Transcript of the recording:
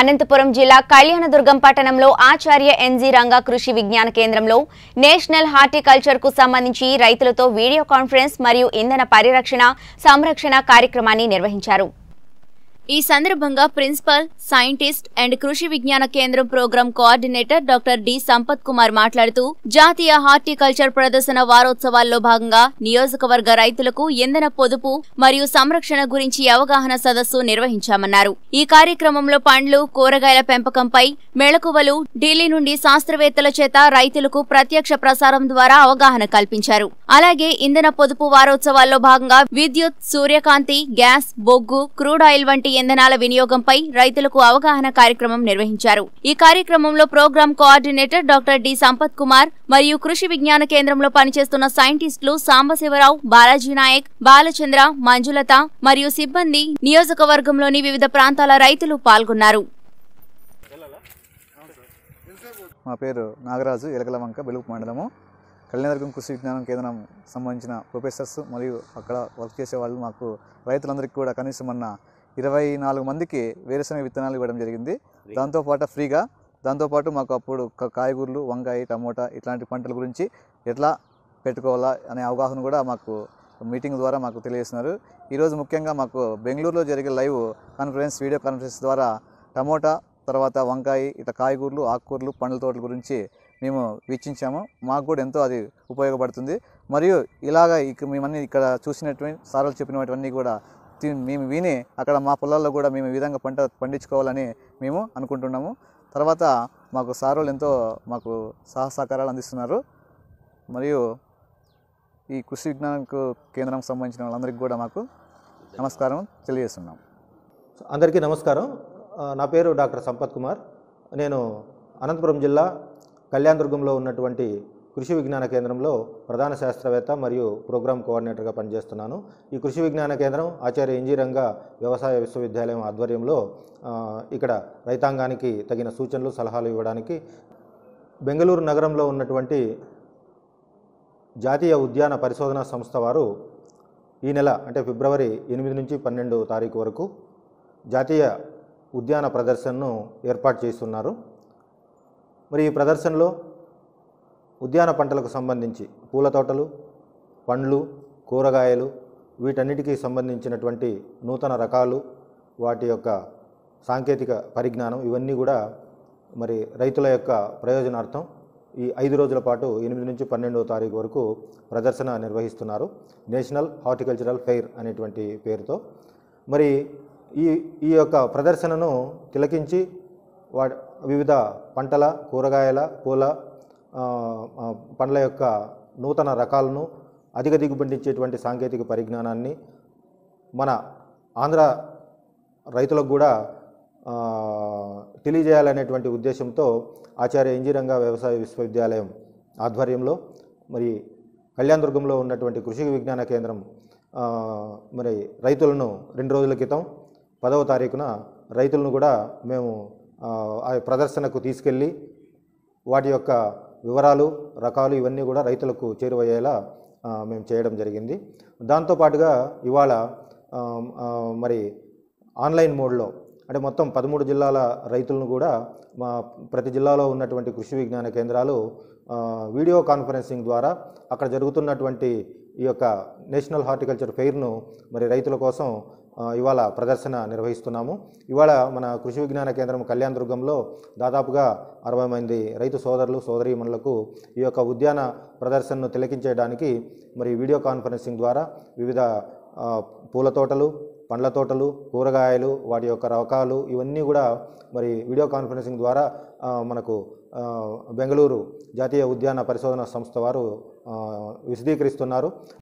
అనంతపురం జిల్లా కళ్యాణదుర్గం పట్టణంలో ఆచార్య ఎన్జీ రంగా కృషి విజ్ఞాన కేంద్రంలో నేషనల్ హార్టికల్చర్ కు సంబంధించి రైతులతో వీడియో కాన్ఫరెన్స్ మరియు ఇంధన పరిరక్షణ సంరక్షణ కార్యక్రమాన్ని నిర్వహించారు ఈ సందర్భంగా principal scientist and Krishi Vigyan Kendra program coordinator doctor D Sampath Kumar మాట్లాడుతూ జాతీయ హార్టికల్చర్ ప్రదర్శన వారోత్సవాల్లో భాగంగా నియోజకవర్గ రైతులకు ఇంధన పొదుపు మరియు సంరక్షణ గురించి అవగాహన సదస్సు నిర్వహించామన్నారు ఈ కార్యక్రమంలో పండ్లు కూరగాయల పెంపకంపై మెళకువలు ఢిల్లీ నుండి శాస్త్రవేత్తల చేత రైతులకు ప్రత్యక్ష ప్రసారం ద్వారా అవగాహన కల్పించారు అలాగే ఇంధన పొదుపు వారోత్సవాల్లో భాగంగా విద్యుత్ సూర్యకాంతి గ్యాస్ బొగ్గు క్రూడ్ ఆయిల్ వంటి ఇంధనాల వినియోగంపై రైతులకు అవగాహన కార్యక్రమం నిర్వహించారు ఈ కార్యక్రమంలో program coordinator doctor D Sampath Kumar మరియు కృషి విజ్ఞాన కేంద్రంలో పనిచేస్తున్న సైంటిస్టులు సాంబశివరావు బాలాజీ నాయక్ బాలచంద్ర మంజులత మరియు సిబ్బంది నియోజకవర్గంలోని వివిధ ప్రాంతాల రైతులు పాల్గొన్నారు మా పేరు నాగరాజు వంక బెలుపు మండలము కళ్యాణదుర్గం కృషి విజ్ఞానం కేంద్రం సంబంధించిన ప్రొఫెసర్స్ మరియు అక్కడ వర్క్ చేసే వాళ్ళు మాకు రైతులందరికీ కూడా కనీసం అన్న ఇరవై నాలుగు మందికి వేరుశనగ విత్తనాలు ఇవ్వడం జరిగింది దాంతోపాటు ఫ్రీగా దాంతోపాటు మాకు అప్పుడు కాయగూరలు వంకాయ టమోటా ఇట్లాంటి పంటల గురించి ఎట్లా పెట్టుకోవాలా అనే అవగాహన కూడా మాకు మీటింగ్ ద్వారా మాకు తెలియజేస్తున్నారు ఈరోజు ముఖ్యంగా మాకు బెంగళూరులో జరిగే లైవ్ కాన్ఫరెన్స్ వీడియో కాన్ఫరెన్స్ ద్వారా టమోటా తర్వాత వంకాయ ఇట్లా కాయగూరలు ఆకుకూరలు పండ్ల తోటల గురించి మేము వీక్షించాము మాకు కూడా ఎంతో అది ఉపయోగపడుతుంది మరియు ఇలాగ ఇక మేమన్నీ ఇక్కడ చూసినటువంటి సార్లు చెప్పినటువంటివన్నీ కూడా మేము విని అక్కడ మా పొలాల్లో కూడా మేము ఈ విధంగా పంట పండించుకోవాలని మేము అనుకుంటున్నాము తర్వాత మాకు సారోలు ఎంతో మాకు సహసహకారాలు అందిస్తున్నారు మరియు ఈ కృషి విజ్ఞానకు కేంద్రం సంబంధించిన వాళ్ళందరికీ కూడా మాకు నమస్కారం తెలియజేస్తున్నాం అందరికీ నమస్కారం నా పేరు డాక్టర్ సంపత్ కుమార్ నేను అనంతపురం జిల్లా కళ్యాణదుర్గంలో ఉన్నటువంటి కృషి విజ్ఞాన కేంద్రంలో ప్రధాన శాస్త్రవేత్త మరియు ప్రోగ్రామ్ కోఆర్డినేటర్గా పనిచేస్తున్నాను ఈ కృషి విజ్ఞాన కేంద్రం ఆచార్య ఇంజీరంగ వ్యవసాయ విశ్వవిద్యాలయం ఆధ్వర్యంలో ఇక్కడ రైతాంగానికి తగిన సూచనలు సలహాలు ఇవ్వడానికి బెంగళూరు నగరంలో ఉన్నటువంటి జాతీయ ఉద్యాన పరిశోధనా సంస్థ వారు ఈ నెల అంటే ఫిబ్రవరి ఎనిమిది నుంచి పన్నెండు తారీఖు వరకు జాతీయ ఉద్యాన ప్రదర్శనను ఏర్పాటు చేస్తున్నారు మరి ఈ ప్రదర్శనలో ఉద్యాన పంటలకు సంబంధించి పూల తోటలు పండ్లు కూరగాయలు వీటన్నిటికీ సంబంధించినటువంటి నూతన రకాలు వాటి యొక్క సాంకేతిక పరిజ్ఞానం ఇవన్నీ కూడా మరి రైతుల యొక్క ప్రయోజనార్థం ఈ ఐదు రోజుల పాటు ఎనిమిది నుంచి పన్నెండవ తారీఖు వరకు ప్రదర్శన నిర్వహిస్తున్నారు నేషనల్ హార్టికల్చరల్ ఫెయిర్ అనేటువంటి పేరుతో మరి ఈ ఈ యొక్క ప్రదర్శనను తిలకించి వా వివిధ పంటల కూరగాయల పూల పండ్ల యొక్క నూతన రకాలను అధిక దిగుబడించేటువంటి సాంకేతిక పరిజ్ఞానాన్ని మన ఆంధ్ర రైతులకు కూడా తెలియజేయాలనేటువంటి ఉద్దేశంతో ఆచార్య ఇంజీరంగ వ్యవసాయ విశ్వవిద్యాలయం ఆధ్వర్యంలో మరి కళ్యాణదుర్గంలో ఉన్నటువంటి కృషి విజ్ఞాన కేంద్రం మరి రైతులను రెండు రోజుల క్రితం పదవ తారీఖున రైతులను కూడా మేము ఆ ప్రదర్శనకు తీసుకెళ్ళి వాటి యొక్క వివరాలు రకాలు ఇవన్నీ కూడా రైతులకు చేరువయ్యేలా మేము చేయడం జరిగింది దాంతోపాటుగా ఇవాళ మరి ఆన్లైన్ మోడ్లో అంటే మొత్తం పదమూడు జిల్లాల రైతులను కూడా మా ప్రతి జిల్లాలో ఉన్నటువంటి కృషి విజ్ఞాన కేంద్రాలు వీడియో కాన్ఫరెన్సింగ్ ద్వారా అక్కడ జరుగుతున్నటువంటి ఈ యొక్క నేషనల్ హార్టికల్చర్ ఫెయిర్ను మరి రైతుల కోసం ఇవాళ ప్రదర్శన నిర్వహిస్తున్నాము ఇవాళ మన కృషి విజ్ఞాన కేంద్రం కళ్యాణ దుర్గంలో దాదాపుగా అరవై మంది రైతు సోదరులు సోదరీమణులకు ఈ యొక్క ఉద్యాన ప్రదర్శనను తిలకించేయడానికి మరి వీడియో కాన్ఫరెన్సింగ్ ద్వారా వివిధ పూల తోటలు పండ్ల తోటలు కూరగాయలు వాటి యొక్క రకాలు ఇవన్నీ కూడా మరి వీడియో కాన్ఫరెన్సింగ్ ద్వారా మనకు బెంగళూరు జాతీయ ఉద్యాన పరిశోధన సంస్థ వారు విశదీకరిస్తున్నారు